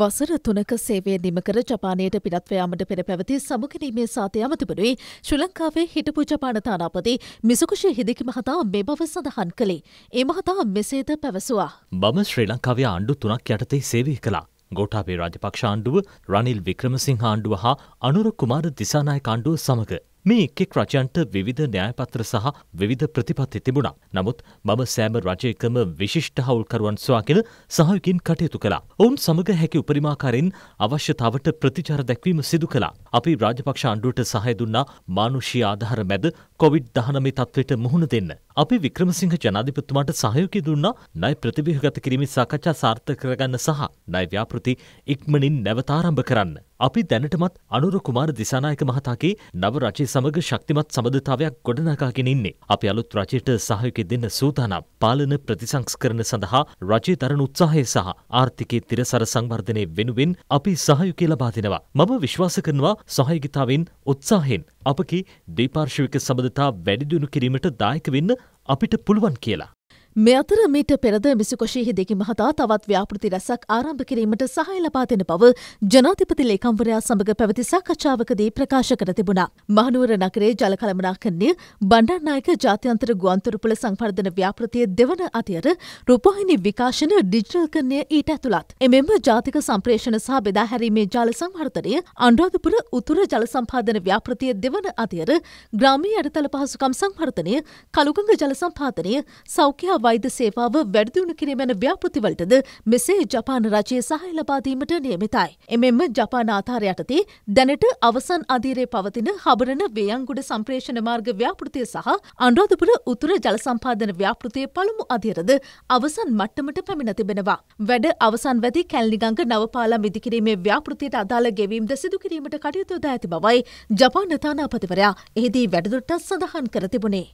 වසර තුනක සේවය නිමකර ජපානයට පිටත්වයාමට පෙර පැවති සමුකිරීමේ සාතය අමතිබරුවේ ශ්‍රී ලංකාවේ හිටපු ජපාන තානාපති මිසකුෂය හිදකි මහතා මේ බව සඳහන් කළේ. ඒ මහතා මෙසේද පැවසවා. බම ශ්‍රී ලංකාවේ ආණ්ඩු තුනක් යටතේ සේවය කලා. ගෝටාපේ රාජපක්ෂ ආණ්ඩුව රනිල් වික්‍රමසිංහ ආණ්ඩුව හා අනුර කුමාර දිසානාය කාණ්ඩුව සමඟ මේ එක්ෙක් රජයන්ට විධ න්‍යායපත්‍ර සහ විධ ප්‍රතිපත්ති තිබුණා. නමුත් මම සෑම රජයකම විශිෂ්ට හවුල්කරුවන් ස්වාගෙන සහයකින් කටයුතු කලා. ඔවුන් සමඟ හැකි උපරිමාකාරෙන් අවශ්‍යතාවට ප්‍රතිචාර දැක්වීම සිදු කලා. අපි රාජපක්ෂ ආණ්ඩුවට සහය දුන්නා මානුෂී ආධහර මැද කොවිඩ් දහනමේ තත්වයට මුහුණ දෙන්න. අපි වික්‍රමසිංහ ජනාධිපතුමාට සහයෝකය දුන්නා ණය ප්‍රතිබිහගත කිරීමේ සාකච්ඡා සාර්ථක කරගන්න සහ ණය ව්‍යාපෘති ඉක්මනින් නැවත ආරම්භ කරන්න. අපි දැනටමත් අනුර කුමාර දිසානායක මහතාගේ නව රජය සමග ශක්තිමත් සබඳතාවයක් ගොඩනගාගෙන ඉන්නේ. අපි අලුත් රජයට සහයෝකය දෙන්න සූදානම්. පාලන ප්‍රතිසංස්කරණ සඳහා රජය දරන උත්සාහය සහ ආර්ථිකයේ තිරසර සංවර්ධනය වෙනුවෙන් අපි සහයෝකය ලබා දෙනවා. මම විශ්වාස කරනවා සහයගිතාවෙන් උත්සාහයෙන් අපගේ දීපාර්ශවික සබඳ දක්ෂතා වැඩිදුණු කිරීමට දායක වෙන්න අපිට පුළුවන් කියලා. මේ අතර මීට පෙරද මිසුකොෂීහි දෙකි මහතා තවත් ව්‍යාපෘති රැසක් ආරම්භ කිරීමට සහය ලබා දෙන බව ජනාධිපති ලේකම්වරයා සමඟ පැවති සාකච්ඡාවකදී ප්‍රකාශ කර තිබුණා. මහනුවර නගරේ ජල කළමනාකරණය බණ්ඩාරනායක ජාත්‍යන්තර ගුවන්තොටුපළ සංවර්ධන ව්‍යාපෘතියේ දෙවන අතියර රූපවාහිනී විකාශන ඩිජිටල්කරණය ඊට ඇතුළත්. එමෙන්ම ජාතික සම්ප්‍රේෂණ සහ බෙදා හැරීමේ ජල සංවර්ධනය අනුරාධපුර උතුර ජල සම්පාදන ව්‍යාපෘතියේ දෙවන අතියර ග්‍රාමීය අඩතල පහසුකම් සංවර්ධනය කළුගඟ ජල සම්පාදනය සෞඛ්‍යාව වෛද්‍ය සේවාව වැඩදිුණු කිරීමැන ව්‍යාපෘතිවලටද මෙසේ ජපාන රජයේ සහහි ලබාදීමට නියමිතයි. එමෙන්ම ජපාන ආතාරයටතේ දැනට අවසන් අධීරේ පවතින හබරන වේයංගුඩ සම්ප්‍රේෂණ මාර්ග ව්‍යාපෘතිය සහ අන්රාධපුර උතුර ජලසම්පාදන ව්‍යාපෘතිය පළමු අධීරද අවසන් මට්ටමට පැමිණ තිබෙනවා. වැඩ අවසන් වැදි කැල්නිගංග නවපාලම් ඉදිකිරීමේ ව්‍යාපෘතියට අදාළ ගෙවීම්ද සිදුකිරීමට කටයුතුද ඇති බවයි ජපාන තානාපතිවරයා එහිදී වැඩදුට්ටත් සඳහන් කර තිබුණේ.